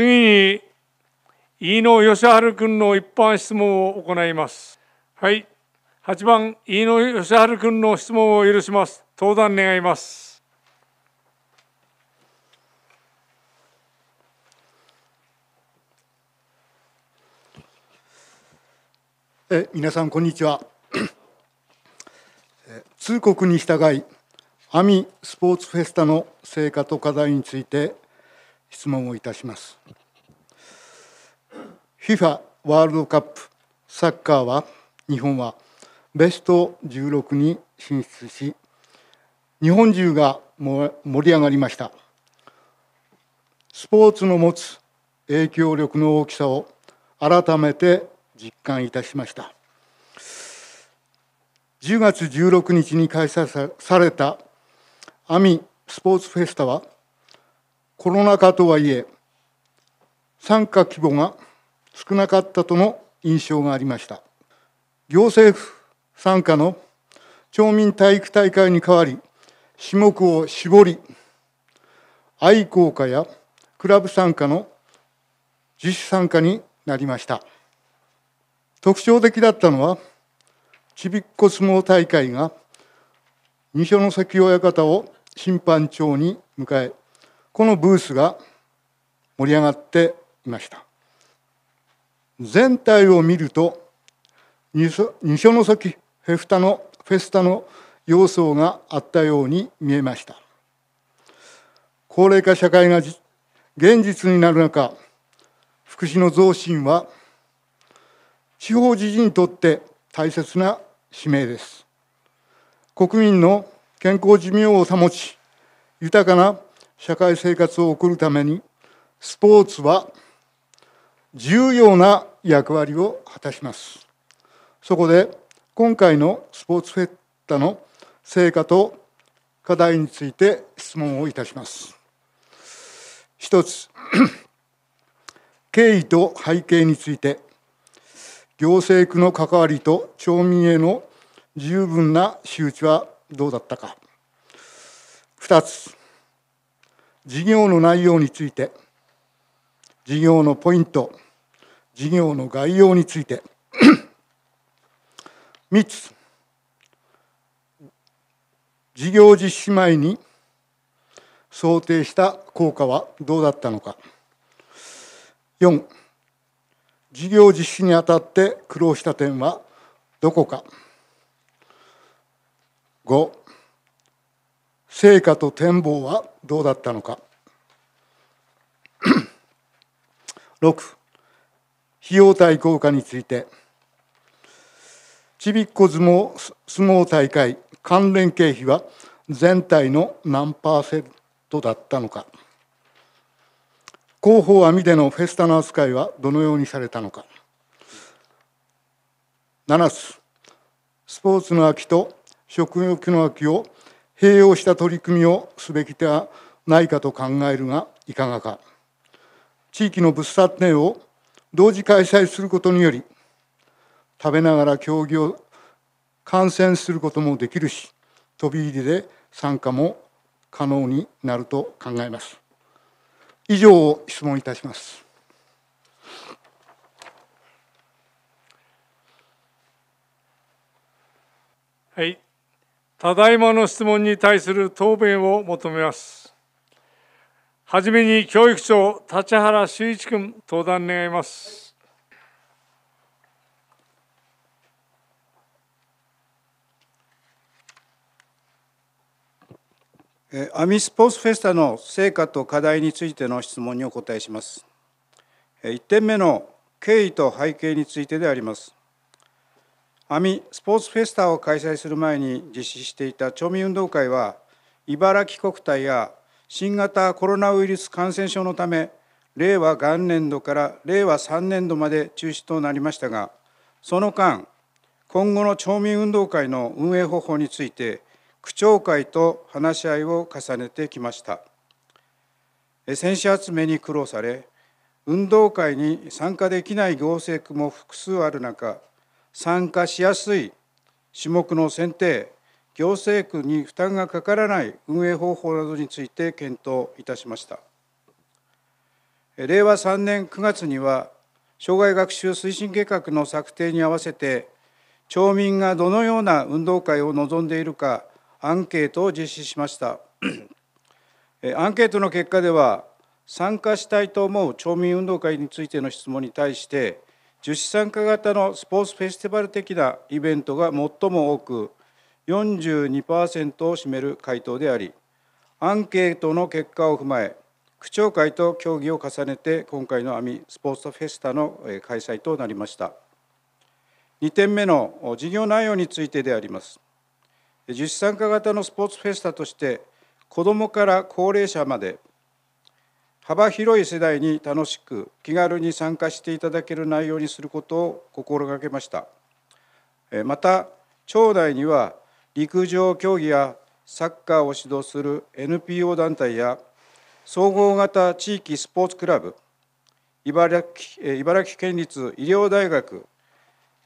次に、飯野義治君の一般質問を行います。はい。8番、飯野義治君の質問を許します。登壇願います。え皆さん、こんにちは。通告に従い、アミスポーツフェスタの成果と課題について質問をいたします FIFA ワールドカップサッカーは日本はベスト16に進出し日本中が盛り上がりましたスポーツの持つ影響力の大きさを改めて実感いたしました10月16日に開催されたアミスポーツフェスタはコロナ禍とはいえ、参加規模が少なかったとの印象がありました。行政府参加の町民体育大会に代わり、種目を絞り、愛好家やクラブ参加の自主参加になりました。特徴的だったのは、ちびっこ相撲大会が二所ノ関親方を審判長に迎え、このブースが盛り上がっていました全体を見ると二所の先フェフタのフェスタの様相があったように見えました高齢化社会が現実になる中福祉の増進は地方自治にとって大切な使命です国民の健康寿命を保ち豊かな社会生活を送るためにスポーツは重要な役割を果たしますそこで今回のスポーツフェッタの成果と課題について質問をいたします一つ経緯と背景について行政区の関わりと町民への十分な周知はどうだったか二つ事業の内容について事業のポイント事業の概要について3 つ事業実施前に想定した効果はどうだったのか4事業実施にあたって苦労した点はどこか5成果と展望はどうだったのか6 費用対効果についてちびっこ相撲相撲大会関連経費は全体の何パーセントだったのか広報網でのフェスタの扱いはどのようにされたのか7つスポーツの秋と食欲の秋を併用した取り組みをすべきではないかと考えるがいかがか地域の物産展を同時開催することにより食べながら競技を観戦することもできるし飛び入りで参加も可能になると考えます以上を質問いたしますただいまの質問に対する答弁を求めます。はじめに教育長、立原修一君、登壇願います。アミスポーツフェスタの成果と課題についての質問にお答えします。1点目の経緯と背景についてであります。アミスポーツフェスタを開催する前に実施していた町民運動会は茨城国体や新型コロナウイルス感染症のため令和元年度から令和3年度まで中止となりましたがその間今後の町民運動会の運営方法について区長会と話し合いを重ねてきました選手集めに苦労され運動会に参加できない行政区も複数ある中参加しやすい種目の選定行政区に負担がかからない運営方法などについて検討いたしました令和3年9月には障害学習推進計画の策定に合わせて町民がどのような運動会を望んでいるかアンケートを実施しましたアンケートの結果では参加したいと思う町民運動会についての質問に対して樹脂参加型のスポーツフェスティバル的なイベントが最も多く42%を占める回答でありアンケートの結果を踏まえ区長会と協議を重ねて今回の網スポーツフェスタの開催となりました2点目の事業内容についてであります実脂参加型のスポーツフェスタとして子どもから高齢者まで幅広い世代に楽しく気軽に参加していただける内容にすることを心がけましたまた町内には陸上競技やサッカーを指導する NPO 団体や総合型地域スポーツクラブ茨城茨城県立医療大学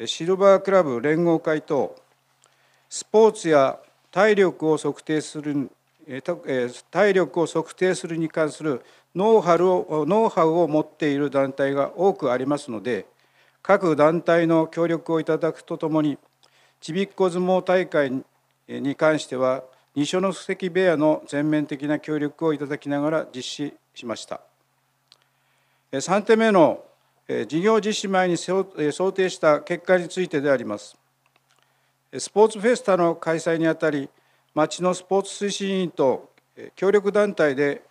シルバークラブ連合会等スポーツや体力を測定する体力を測定するに関するノウハウをノウハウを持っている団体が多くありますので各団体の協力をいただくとともにちびっこ相撲大会に関しては二所ノ関部屋の全面的な協力をいただきながら実施しました3点目の事業実施前に想定した結果についてでありますスポーツフェスタの開催にあたり町のスポーツ推進委員と協力団体で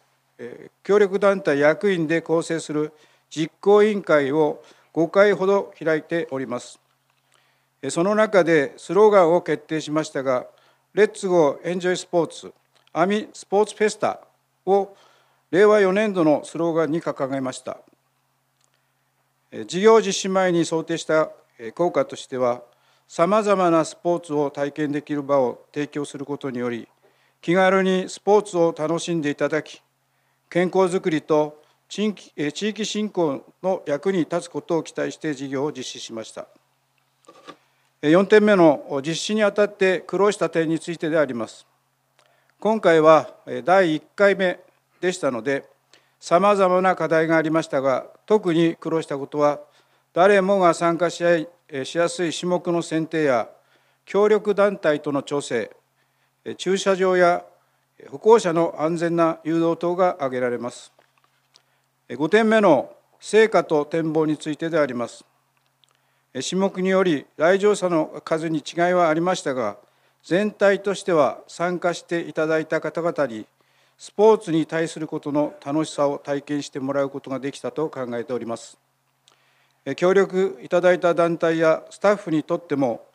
協力団体役員で構成する実行委員会を5回ほど開いております。その中でスローガンを決定しましたが、レッツゴーエンジョイスポーツ、アミスポーツフェスタを令和4年度のスローガンに掲げました。事業実施前に想定した効果としては、さまざまなスポーツを体験できる場を提供することにより、気軽にスポーツを楽しんでいただき、健康づくりと地域地域振興の役に立つことを期待して事業を実施しました4点目の実施にあたって苦労した点についてであります今回は第1回目でしたのでさまざまな課題がありましたが特に苦労したことは誰もが参加しやすい種目の選定や協力団体との調整駐車場や歩行者の安全な誘導等が挙げられます。5点目の成果と展望についてであります。種目により来場者の数に違いはありましたが、全体としては参加していただいた方々に、スポーツに対することの楽しさを体験してもらうことができたと考えております。協力いただいた団体やスタッフにとっても、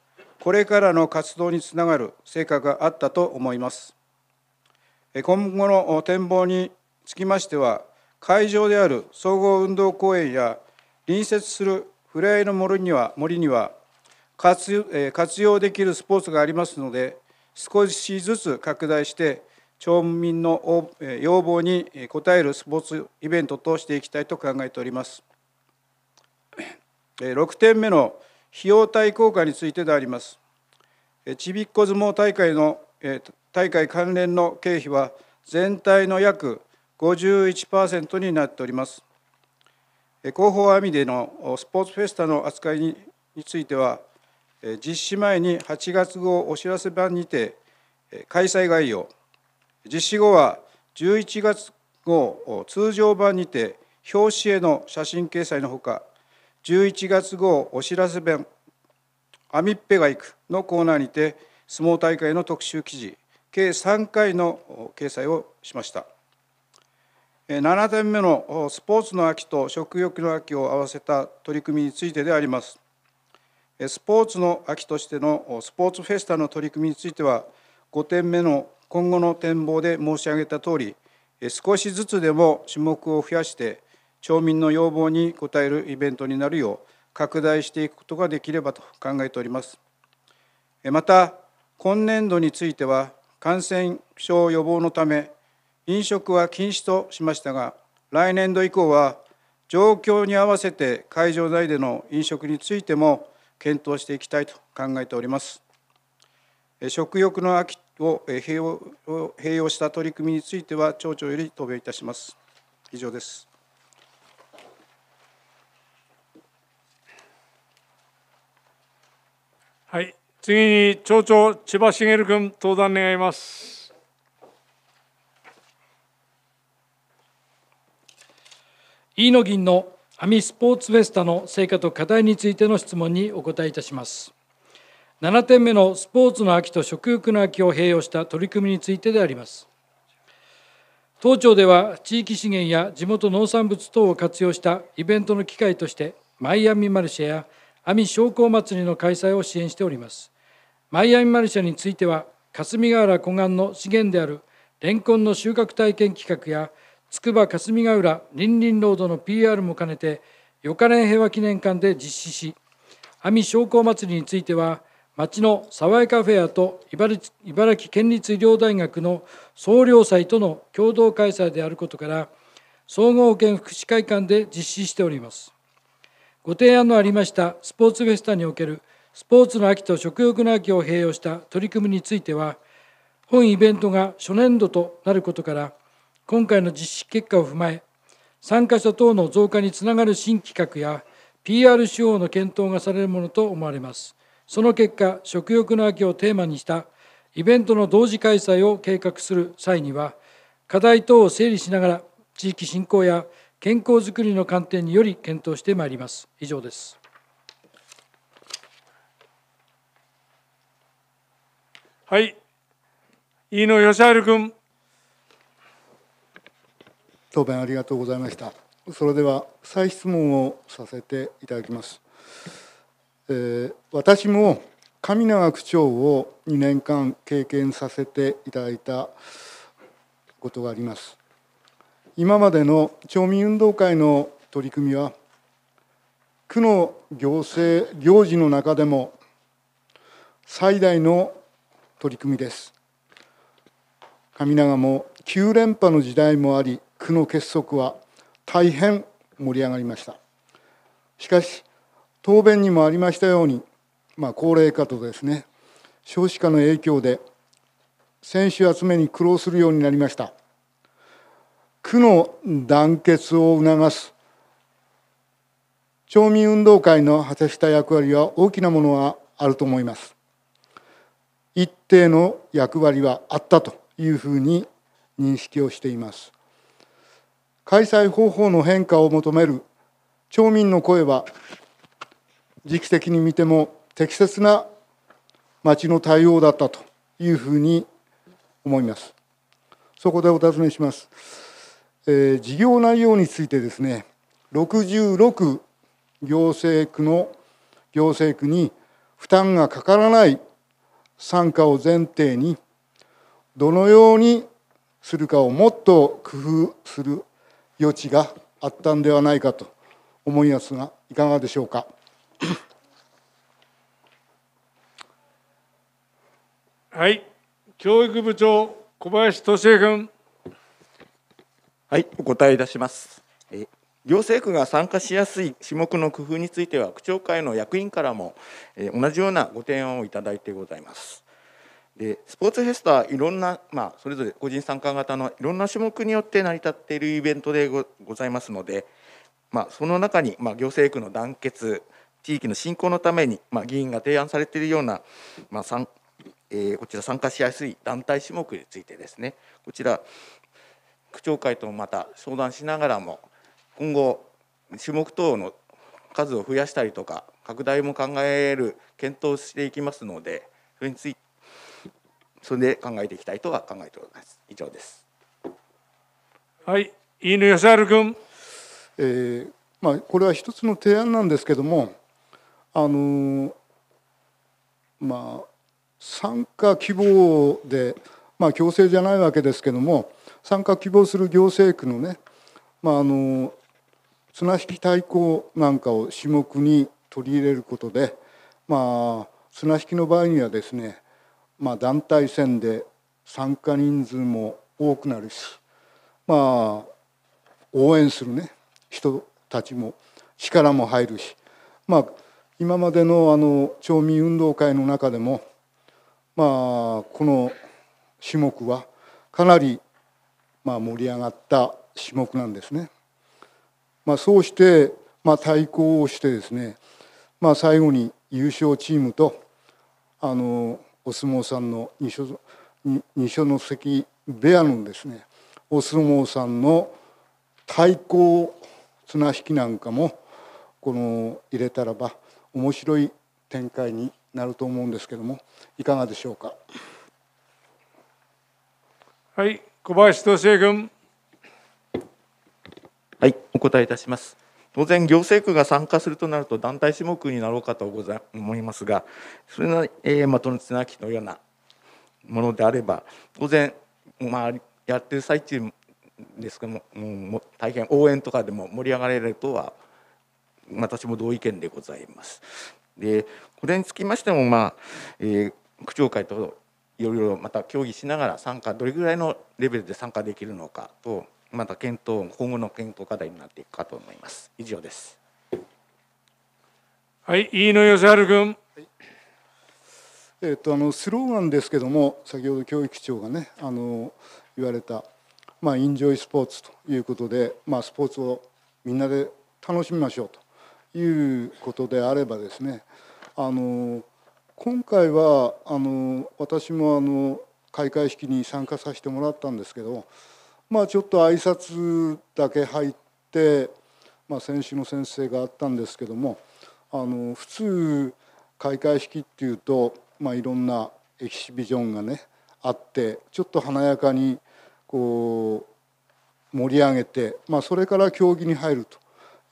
これからの活動につながる成果があったと思います。今後の展望につきましては会場である総合運動公園や隣接するふれあいの森には森には活活用できるスポーツがありますので少しずつ拡大して町民の要望に応えるスポーツイベントとしていきたいと考えております。6点目の費用対効果についてであります。ちびっこ相撲大会の大会関連の経費は全体の約51%になっております。広報網でのスポーツフェスタの扱いについては、実施前に8月号お知らせ版にて開催概要、実施後は11月号通常版にて表紙への写真掲載のほか、11月号お知らせ版、網っぺが行くのコーナーにて、相撲大会の特集記事計3回の掲載をしました7点目のスポーツの秋と食欲の秋を合わせた取り組みについてでありますスポーツの秋としてのスポーツフェスタの取り組みについては5点目の今後の展望で申し上げたとおり少しずつでも種目を増やして町民の要望に応えるイベントになるよう拡大していくことができればと考えておりますまた今年度については感染症予防のため飲食は禁止としましたが来年度以降は状況に合わせて会場内での飲食についても検討していきたいと考えております食欲の秋を併用した取り組みについては町長より答弁いたします以上ですはい次に町長、千葉茂君、登壇願います。飯野議員のアミスポーツフェスタの成果と課題についての質問にお答えいたします。7点目のスポーツの秋と食欲の秋を併用した取り組みについてであります。当庁では地域資源や地元農産物等を活用したイベントの機会としてマイアミマルシェやアミ商工祭りの開催を支援しております。マイアミマルシェについては霞ヶ浦湖岸の資源であるレンコンの収穫体験企画やつくば霞ヶ浦林林ロードの PR も兼ねてカレン平和記念館で実施し阿弥商工祭りについては町の爽やカフェアと茨城県立医療大学の総領祭との共同開催であることから総合保健福祉会館で実施しておりますご提案のありましたスポーツフェスタにおける「スポーツの秋と食欲の秋を併用した取り組みについては、本イベントが初年度となることから、今回の実施結果を踏まえ、参加者等の増加につながる新企画や PR 手法の検討がされるものと思われます。その結果、食欲の秋をテーマにしたイベントの同時開催を計画する際には、課題等を整理しながら、地域振興や健康づくりの観点により検討してまいります。以上です。はい、飯野義晴君。答弁ありがとうございました。それでは再質問をさせていただきます。えー、私も上永区長を2年間経験させていただいたことがあります。今までの町民運動会の取り組みは、区の行政、行事の中でも最大の取り組みです神長も9連覇の時代もあり区の結束は大変盛り上がりましたしかし答弁にもありましたように、まあ、高齢化とですね少子化の影響で選手集めに苦労するようになりました区の団結を促す町民運動会の果たした役割は大きなものはあると思います一定の役割はあったというふうに認識をしています開催方法の変化を求める町民の声は時期的に見ても適切な町の対応だったというふうに思いますそこでお尋ねします、えー、事業内容についてですね66行政区の行政区に負担がかからない参加を前提にどのようにするかをもっと工夫する余地があったんではないかと思いますがいかがでしょうか。はい、教育部長小林俊恵君。はい、お答えいたします。え行政区が参加しやすい種目の工夫については区長会の役員からも同じようなご提案をいただいてございます。でスポーツフェスタはいろんな、まあ、それぞれ個人参加型のいろんな種目によって成り立っているイベントでございますので、まあ、その中に、まあ、行政区の団結地域の振興のために、まあ、議員が提案されているような、まあさんえー、こちら参加しやすい団体種目についてですねこちら区長会とまた相談しながらも今後種目等の数を増やしたりとか拡大も考える検討していきますのでそれについてそれで考えていきたいとは考えております以上ですはい飯野義治君、えーまあ、これは一つの提案なんですけどもあのー、まあ参加希望でまあ強制じゃないわけですけども参加希望する行政区のねまああのー綱引き太鼓なんかを種目に取り入れることで、まあ、綱引きの場合にはですね、まあ、団体戦で参加人数も多くなるし、まあ、応援する、ね、人たちも力も入るし、まあ、今までのあの町民運動会の中でも、まあ、この種目はかなりまあ盛り上がった種目なんですね。まあ、そうして、まあ、対抗をしてですね、まあ、最後に優勝チームとあのお相撲さんの二所二所関ベアのですねお相撲さんの対抗綱引きなんかもこの入れたらば面白い展開になると思うんですけどもいかがでしょうか。はい小林俊恵君。はい、お答えいたします。当然、行政区が参加するとなると、団体種目になろうかと思いますが、それが、えー、まとの綱木のようなものであれば、当然、まあ、やってる最中ですけども、も大変応援とかでも盛り上がれるとは、私も同意見でございます。でこれにつきましても、まあえー、区長会といろいろまた協議しながら参加どれぐらいのレベルで参加できるのかとまた検討今後の検討課題になっていくかと思います以上ですはい飯野義晴君、はい、えっとあのスローガンですけども先ほど教育長がねあの言われたまあインジョイスポーツということでまあスポーツをみんなで楽しみましょうということであればですねあの今回はあの私もあの開会式に参加させてもらったんですけどまあちょっと挨拶だけ入って、まあ、先週の先生があったんですけどもあの普通開会式っていうと、まあ、いろんなエキシビジョンがねあってちょっと華やかにこう盛り上げて、まあ、それから競技に入ると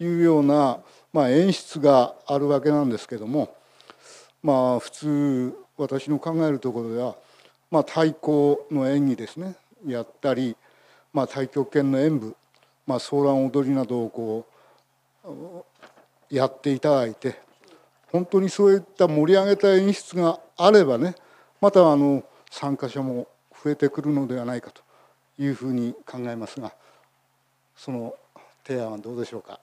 いうような、まあ、演出があるわけなんですけども、まあ、普通私の考えるところでは、まあ、対抗の演技ですねやったりまあ、太極拳の演舞まあ、騒乱踊りなどをこうやっていただいて本当にそういった盛り上げた演出があればねまたあの参加者も増えてくるのではないかというふうに考えますがその提案はどうでしょうか。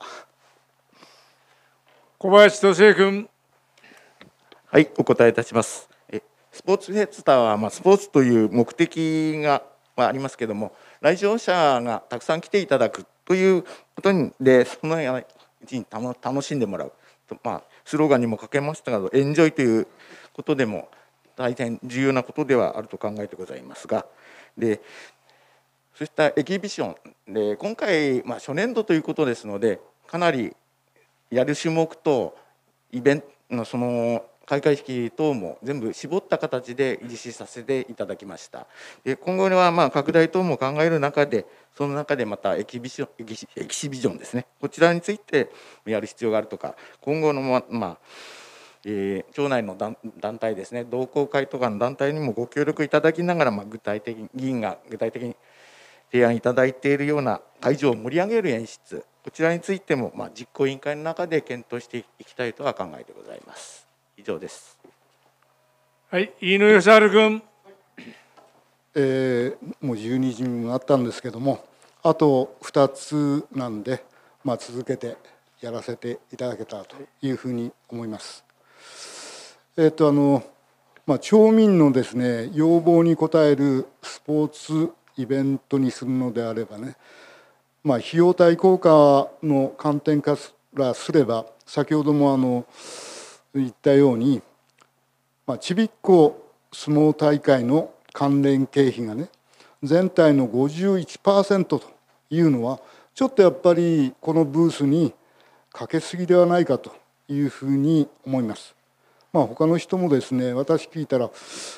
小林俊恵君。はい、お答えいたします。えスポーツフェスタは、まあ、スポーツという目的が、まあ、ありますけれども、来場者がたくさん来ていただくということにでそのうちに楽しんでもらうと、まあ、スローガンにも書けましたが「エンジョイ」ということでも大変重要なことではあると考えてございますがでそうしたエキビションで今回、まあ、初年度ということですのでかなりやる種目とイベントのその開会式等も全部絞った形で実施させていただきましたで今後はまあ拡大等も考える中でその中でまたエキビションエキシビジョンですねこちらについてやる必要があるとか今後のままあえー、町内の団体ですね同好会とかの団体にもご協力いただきながら、まあ、具体的に議員が具体的に提案いただいているような会場を盛り上げる演出こちらについても、まあ、実行委員会の中で検討していきたいとは考えてございます。以上です。はい、飯野義治君。えー、もう12時にもあったんですけどもあと2つなんで、まあ、続けてやらせていただけたらというふうに思います。えっとあのまあ、町民のです、ね、要望に応えるスポーツイベントにするのであればね、まあ、費用対効果の観点からすれば先ほどもあの、言ったように、まあ、ちびっこ相撲大会の関連経費がね全体の51%というのはちょっとやっぱりこのブースにかけすぎではないかというふうに思います。まあ、他の人もですね私聞いたら、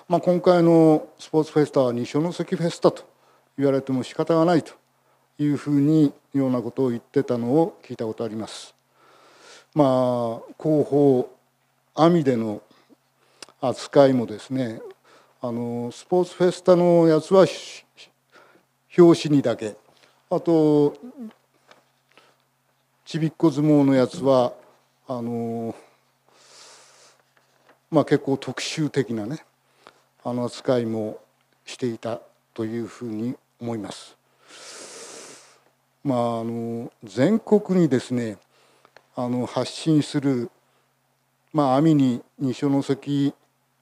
まあ、今回のスポーツフェスタは二所ノ関フェスタと言われても仕方がないというふうにようなことを言ってたのを聞いたことあります。まあ、広報網での扱いもですねあのスポーツフェスタのやつは表紙にだけあとちびっこ相撲のやつはあの、まあ、結構特集的なねあの扱いもしていたというふうに思います。まあ、あの全国にですねあの発信するまあ、網に二所ノ関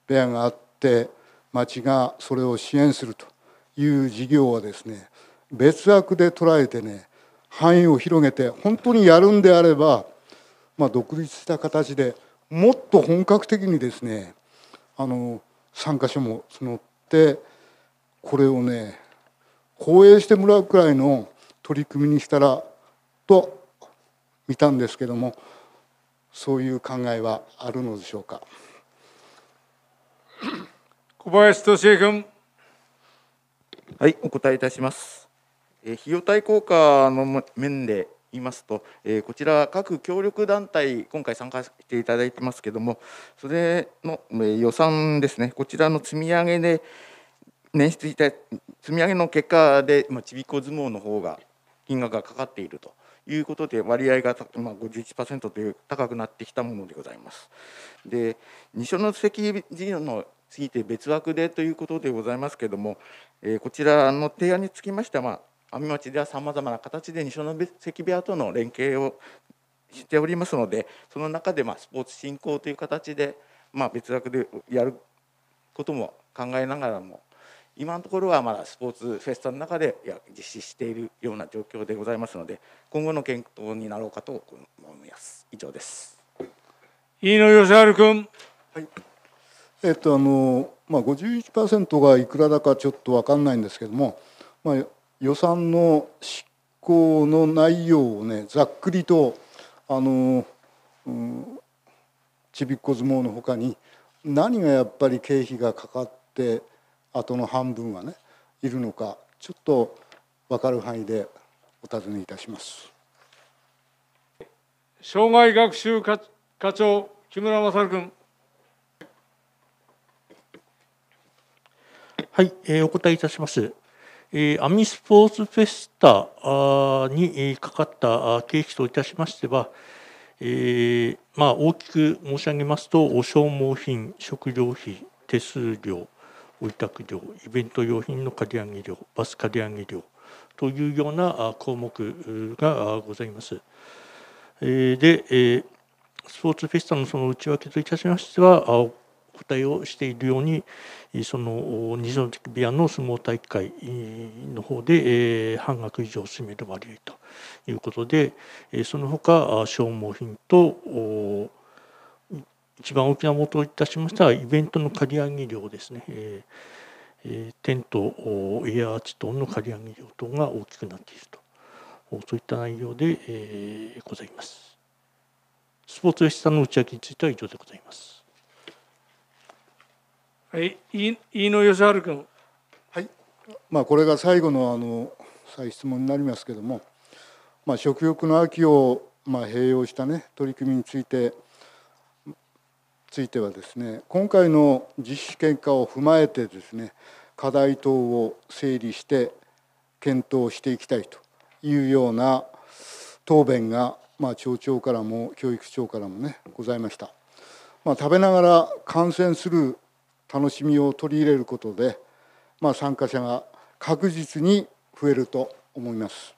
ペアがあって町がそれを支援するという事業はですね別枠で捉えてね範囲を広げて本当にやるんであれば、まあ、独立した形でもっと本格的にですねあの参加者も募ってこれをね放映してもらうくらいの取り組みにしたらと見たんですけどもそういう考えはあるのでしょうか。小林俊恵君。はい、お答えいたします。えー、費用対効果の面で言いますと、えー、こちら各協力団体今回参加していただいてますけども、それの、えー、予算ですね。こちらの積み上げで年出いた積み上げの結果で、まあちびっこ相撲の方が金額がかかっているということで割合が、まあ、51%という高くなってきたものでございます。で所の関事業のついて別枠でということでございますけれども、えー、こちらの提案につきましては、まあ、阿見町ではさまざまな形で二所の関部屋との連携をしておりますのでその中でまあスポーツ振興という形で、まあ、別枠でやることも考えながらも今のところはまだスポーツフェスタの中で実施しているような状況でございますので今後の検討になろうかと思います以上です飯野義晴君、はいえっとあのまあ、51%がいくらだかちょっと分かんないんですけども、まあ、予算の執行の内容をねざっくりとあの、うん、ちびっこ相撲のほかに何がやっぱり経費がかかって後の半分はねいるのかちょっと分かる範囲でお尋ねいたします。障害学習課長木村勝君。はい、えー、お答えいたします。えー、アミスポーツフェスタあにえかかったあ経費といたしましては、えーまあ、大きく申し上げますと、消耗品、食料費、手数料、委託料イベント用品の借り上げ料バス借り上げ料というような項目がございます。でスポーツフェスタのその内訳といたしましてはお答えをしているようにその二条関ビアの相撲大会の方で半額以上占める割合ということでその他消耗品と一番大きなもといたしましたはイベントの借り上げ料ですね、えー、テントエアアーチ等の借り上げ料等が大きくなっているとそういった内容で、えー、ございますスポーツ吉さんの打ち上げについては以上でございますはい飯野義晴君はいまあこれが最後のあの再質問になりますけれども、まあ、食欲の秋をまあ併用したね取り組みについてついてはですね今回の実施結果を踏まえてですね課題等を整理して検討していきたいというような答弁が、まあ、町長からも教育長からもねございました、まあ、食べながら観戦する楽しみを取り入れることで、まあ、参加者が確実に増えると思います。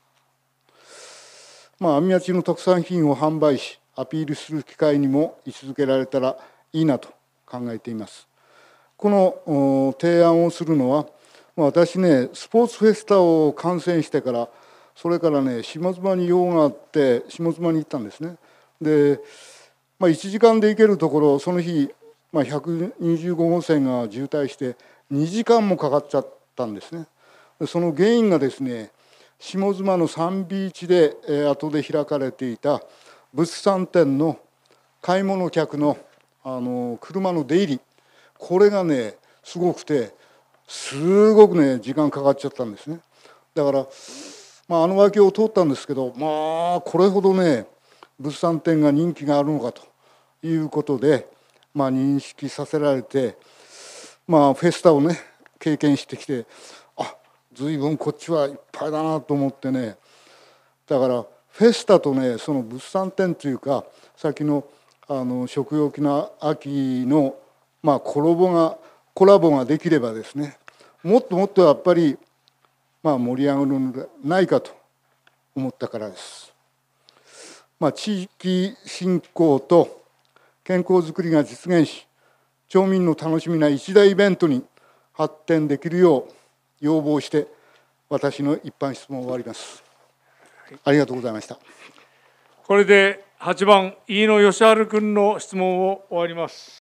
まあ、網町の特産品を販売しアピールする機会にも位置づけられたらいいなと考えています。この提案をするのは私ねスポーツフェスタを観戦してからそれからね下妻に用があって下妻に行ったんですね。で、まあ、1時間で行けるところその日、まあ、125号線が渋滞して2時間もかかっちゃったんですね。その原因がですね下妻のサンビーチで後で開かれていた物産展の買い物客のあの車の出入りこれがねすごくてすごくね時間かかっちゃったんですねだから、まあ、あの脇を通ったんですけどまあこれほどね物産展が人気があるのかということで、まあ、認識させられて、まあ、フェスタをね経験してきてあ随分こっちはいっぱいだなと思ってねだからフェスタとねその物産展というか先のあの食欲の秋の、まあ、コラボがコラボができればですねもっともっとやっぱり、まあ、盛り上がるのではないかと思ったからです。まあ、地域振興と健康づくりが実現し町民の楽しみな一大イベントに発展できるよう要望して私の一般質問を終わります。ありがとうございました。これで8番、飯野義治君の質問を終わります。